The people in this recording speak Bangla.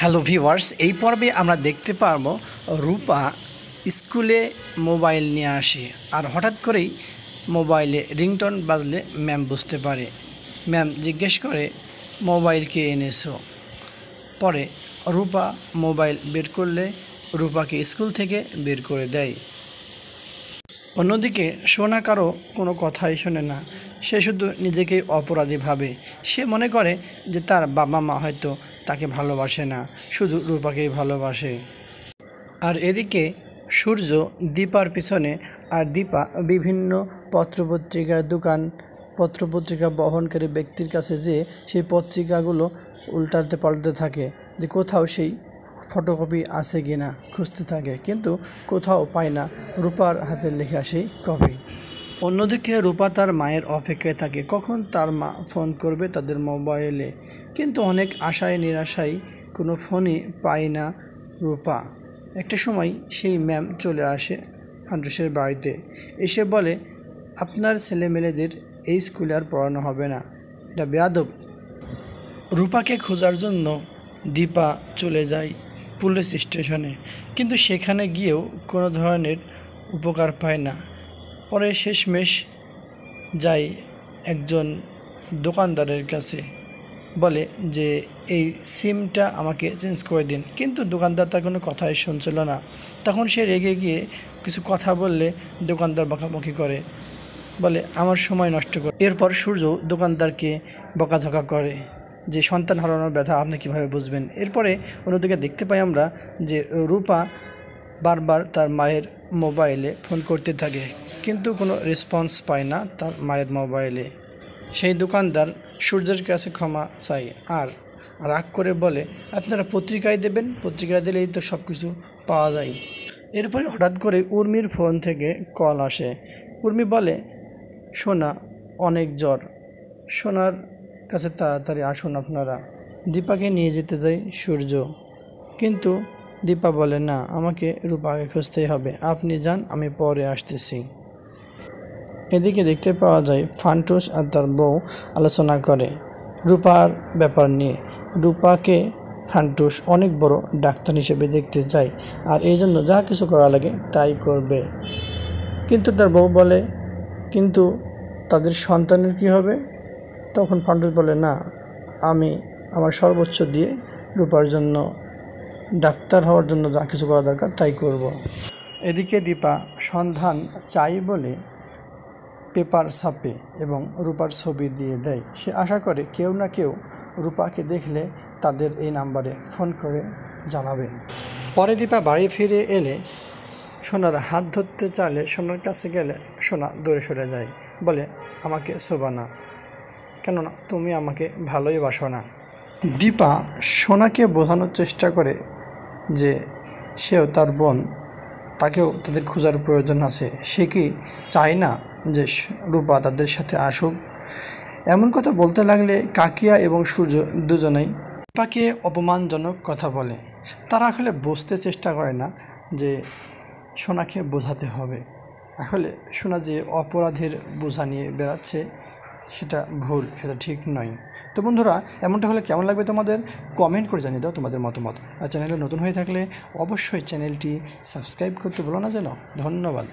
হ্যালো ভিওয়ার্স এই পর্বে আমরা দেখতে পারব রূপা স্কুলে মোবাইল নিয়ে আসে আর হঠাৎ করেই মোবাইলে রিংটন বাজলে ম্যাম বুঝতে পারে ম্যাম জিজ্ঞেস করে মোবাইলকে এনেছো পরে রূপা মোবাইল বের করলে রূপাকে স্কুল থেকে বের করে দেয় অন্যদিকে সোনা কারো কোনো কথাই শোনে না সে শুধু নিজেকেই অপরাধী ভাবে সে মনে করে যে তার বাবা মা হয়তো তাকে ভালোবাসে না শুধু রূপাকেই ভালোবাসে আর এদিকে সূর্য দীপার পিছনে আর দীপা বিভিন্ন পত্রপত্রিকার দোকান পত্রপত্রিকা বহনকারী ব্যক্তির কাছে যে সেই পত্রিকাগুলো উল্টাতে পাল্টাতে থাকে যে কোথাও সেই ফটোকপি আছে কি না খুঁজতে থাকে কিন্তু কোথাও পায় না রূপার হাতের লেখা সেই কপি অন্যদিকে রূপা তার মায়ের অপেক্ষায় থাকে কখন তার মা ফোন করবে তাদের মোবাইলে কিন্তু অনেক আশায় নিরাশায় কোনো ফোনে পায় না রূপা একটা সময় সেই ম্যাম চলে আসে ফান্ডুসের বাড়িতে এসে বলে আপনার ছেলেমেয়েদের এই স্কুলে আর পড়ানো হবে না এটা বেয়াদব রূপাকে খোঁজার জন্য দীপা চলে যায় পুলিশ স্টেশনে কিন্তু সেখানে গিয়েও কোনো ধরনের উপকার পায় না পরে শেষমেশ যায় একজন দোকানদারের কাছে বলে যে এই সিমটা আমাকে চেঞ্জ করে দিন কিন্তু দোকানদার তার কোনো কথাই শুনছিল না তখন সে রেগে গিয়ে কিছু কথা বললে দোকানদার বকাবকি করে বলে আমার সময় নষ্ট করে এরপর সূর্য দোকানদারকে বকাঝকা করে যে সন্তান হারানোর ব্যথা আপনি কীভাবে বুঝবেন এরপরে অন্যদিকে দেখতে পাই আমরা যে রূপা বারবার তার মায়ের মোবাইলে ফোন করতে থাকে কিন্তু কোনো রেসপন্স পায় না তার মায়ের মোবাইলে সেই দোকানদার সূর্যের কাছে ক্ষমা চাই আর রাগ করে বলে আপনারা পত্রিকায় দেবেন পত্রিকায় দিলেই তো সব কিছু পাওয়া যায় এরপরে হঠাৎ করে উর্মির ফোন থেকে কল আসে উর্মি বলে সোনা অনেক জ্বর সোনার কাছে তাড়াতাড়ি আসুন আপনারা দীপাকে নিয়ে যেতে যায় সূর্য কিন্তু দীপা বলে না আমাকে রূপাকে খুঁজতেই হবে আপনি যান আমি পরে আসতেছি এদিকে দেখতে পাওয়া যায় ফান্টুস আর তার বউ আলোচনা করে রূপার ব্যাপার নিয়ে রূপাকে ফান্টুস অনেক বড় ডাক্তার হিসেবে দেখতে চায় আর এই জন্য যা কিছু করা লাগে তাই করবে কিন্তু তার বউ বলে কিন্তু তাদের সন্তানের কি হবে তখন ফান্টুস বলে না আমি আমার সর্বোচ্চ দিয়ে রূপার জন্য ডাক্তার হওয়ার জন্য যা কিছু করা দরকার তাই করব। এদিকে দীপা সন্ধান চাই বলে পেপার ছাপে এবং রূপার ছবি দিয়ে দেয় সে আশা করে কেউ না কেউ রূপাকে দেখলে তাদের এই নাম্বারে ফোন করে জানাবে পরে দীপা বাড়ি ফিরে এলে সোনার হাত ধরতে চাইলে সোনার কাছে গেলে সোনা দূরে সরে যায় বলে আমাকে শোবা না কেননা তুমি আমাকে ভালোই বাসো না দীপা সোনাকে বোঝানোর চেষ্টা করে যে সেও তার বোন তাকেও তাদের খোঁজার প্রয়োজন আছে সে কি চায় না যে রূপা তাদের সাথে আসুক এমন কথা বলতে লাগলে কাকিয়া এবং সূর্য দুজনেই রূপাকে অপমানজনক কথা বলে তারা আসলে বুঝতে চেষ্টা করে না যে সোনাকে বোঝাতে হবে আসলে সোনা যে অপরাধের বোঝা নিয়ে বেড়াচ্ছে সেটা ভুল সেটা ঠিক নয় তো বন্ধুরা এমনটা হলে কেমন লাগবে তোমাদের কমেন্ট করে জানিয়ে দাও তোমাদের মতামত আর চ্যানেলে নতুন হয়ে থাকলে অবশ্যই চ্যানেলটি সাবস্ক্রাইব করতে বলো না যেন ধন্যবাদ